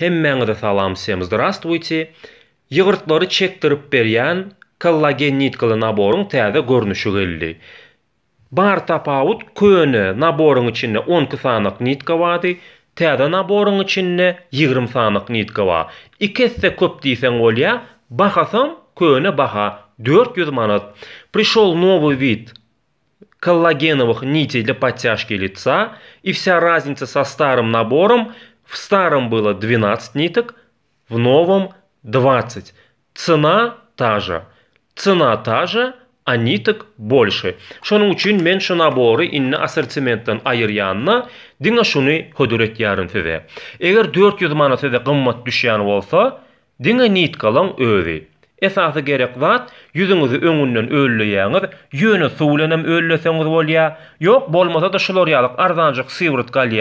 Хеммәңді талам семіз дұрастуйте, еғыртлары чектіріп берген коллаген ниткілі наборын тәді көрнішу келді. Бар тапауыт көні наборын үшінне 10 санық нитка вады, тәді наборын үшінне 20 санық нитка ва. Икесе көп дейсен олия, бақасын көні баға 400 манат. Пришел новый вид коллагеновых нитей для подтяжки лица, и вся разница со старым набором В старом было 12 ниток, в новом 20. Цена та же. Цена та же, а ниток больше. Шону учин меньше наборы и на ассортиментен айырьянна, дина шуны ходурет ярым фиве. Эгер 400 манат фиве гыммат дюшян волса, дина ниткалан өви. Эсасы герек ват, юзыңызы өңүннен өллі яңыз, юны сөйленем өллі сөңіз болия, ёк болмаса да шылор ялық арзанжық сивырт кал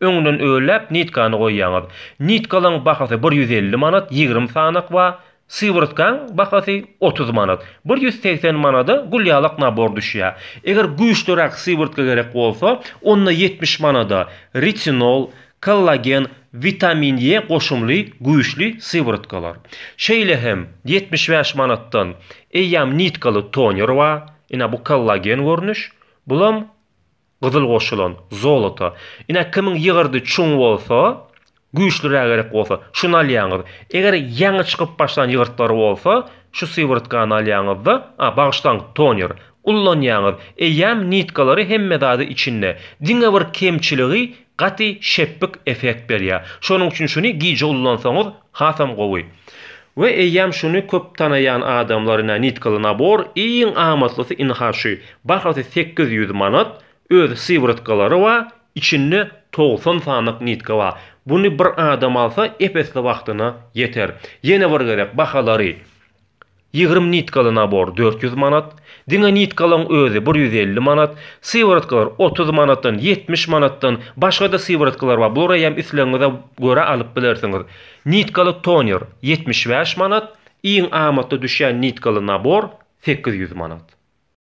öňünden öläp nitkany goýýanyp. Nitkalyň bahasy 150 manat, 20 sanyk we sywrtkan bahasy 30 manat. 180 manada gulyalyk nabor düşýär. Eger güýçlirek sywrtka gerek bolsa, onda 70 manada retinol, kollagen, vitamin E goşumly güýçli sywrtkalar. Şeýle hem 75 manatdan eýäm nitkaly toner we ina bu kollagen görnüş Bulam Қызыл qo'shilon золото ina kimin yig'irdi chun bo'lsa güýçliräägerek bolsa, şunu alýaňyz. Егер ýaňy çykyp başlan ýygyrtlar bolsa, şu syýwyrtgan alýaňyzda, a тонер. toner. Ullan ýaňyz. Eýäm nitkalary hemme dady içinde. Diňe bir kemçiligi gaty şeppik efekt berýär. Şonuň üçin Ve şunu köp bor, 800 өз сывороткалары ва, ішінні 90 санық нитка ва. Бұны бір адам алса, епесті вақтына етер. Ене бір керек, бақалары. 20 ниткалы набор 400 манат, дина ниткалын өзі 150 манат, сывороткалар 30 манаттан, 70 манаттан, башқа да сывороткалар ба, бұлар айам үсіліңізді көрі алып білерсіңіз. Ниткалы тонер 75 манат, иң аматты дүшен ниткалы набор 800 манат.